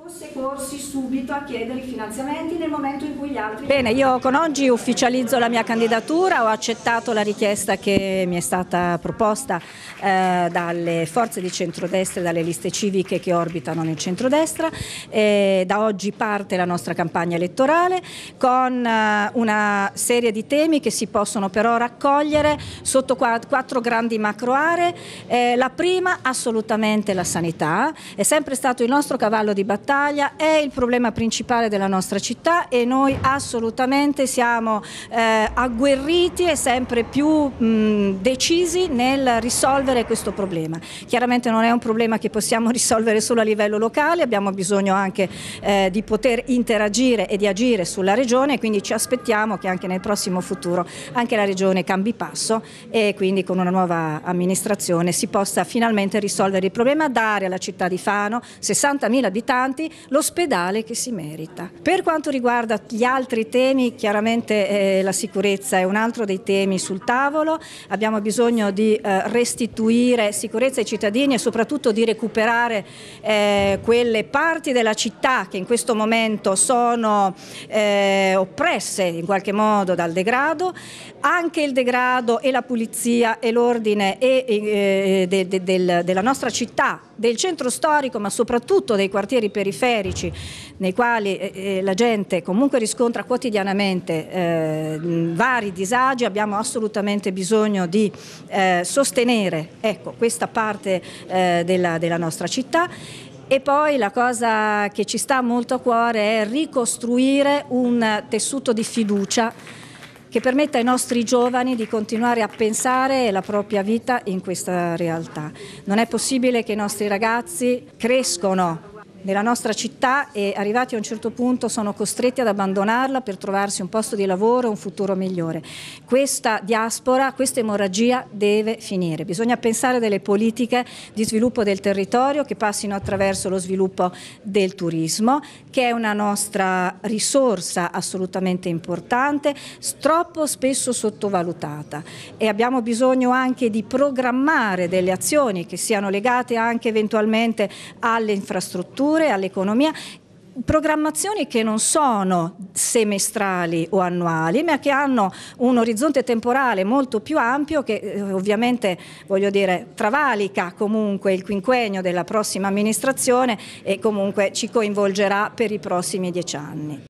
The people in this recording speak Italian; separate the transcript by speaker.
Speaker 1: fosse corsi subito a chiedere i finanziamenti nel momento in cui gli altri... Bene, io con oggi ufficializzo la mia candidatura, ho accettato la richiesta che mi è stata proposta eh, dalle forze di centrodestra e dalle liste civiche che orbitano nel centrodestra. E da oggi parte la nostra campagna elettorale con eh, una serie di temi che si possono però raccogliere sotto quattro grandi macro aree. Eh, la prima assolutamente la sanità, è sempre stato il nostro cavallo di battaglia Italia è il problema principale della nostra città e noi assolutamente siamo eh, agguerriti e sempre più mh, decisi nel risolvere questo problema. Chiaramente non è un problema che possiamo risolvere solo a livello locale, abbiamo bisogno anche eh, di poter interagire e di agire sulla regione e quindi ci aspettiamo che anche nel prossimo futuro anche la regione cambi passo e quindi con una nuova amministrazione si possa finalmente risolvere il problema, dare alla città di Fano 60.000 abitanti avanti l'ospedale che si merita. Per quanto riguarda gli altri temi, chiaramente eh, la sicurezza è un altro dei temi sul tavolo, abbiamo bisogno di eh, restituire sicurezza ai cittadini e soprattutto di recuperare eh, quelle parti della città che in questo momento sono eh, oppresse in qualche modo dal degrado, anche il degrado e la pulizia e l'ordine e, eh, de, de, del, della nostra città, del centro storico ma soprattutto dei quartieri periferici periferici nei quali eh, eh, la gente comunque riscontra quotidianamente eh, vari disagi, abbiamo assolutamente bisogno di eh, sostenere ecco, questa parte eh, della, della nostra città. E poi la cosa che ci sta molto a cuore è ricostruire un tessuto di fiducia che permetta ai nostri giovani di continuare a pensare la propria vita in questa realtà. Non è possibile che i nostri ragazzi crescono nella nostra città e arrivati a un certo punto sono costretti ad abbandonarla per trovarsi un posto di lavoro e un futuro migliore. Questa diaspora, questa emorragia deve finire. Bisogna pensare a delle politiche di sviluppo del territorio che passino attraverso lo sviluppo del turismo, che è una nostra risorsa assolutamente importante, troppo spesso sottovalutata e abbiamo bisogno anche di programmare delle azioni che siano legate anche eventualmente alle infrastrutture infrastrutture, all'economia programmazioni che non sono semestrali o annuali, ma che hanno un orizzonte temporale molto più ampio che eh, ovviamente, voglio dire, travalica comunque il quinquennio della prossima amministrazione e comunque ci coinvolgerà per i prossimi dieci anni.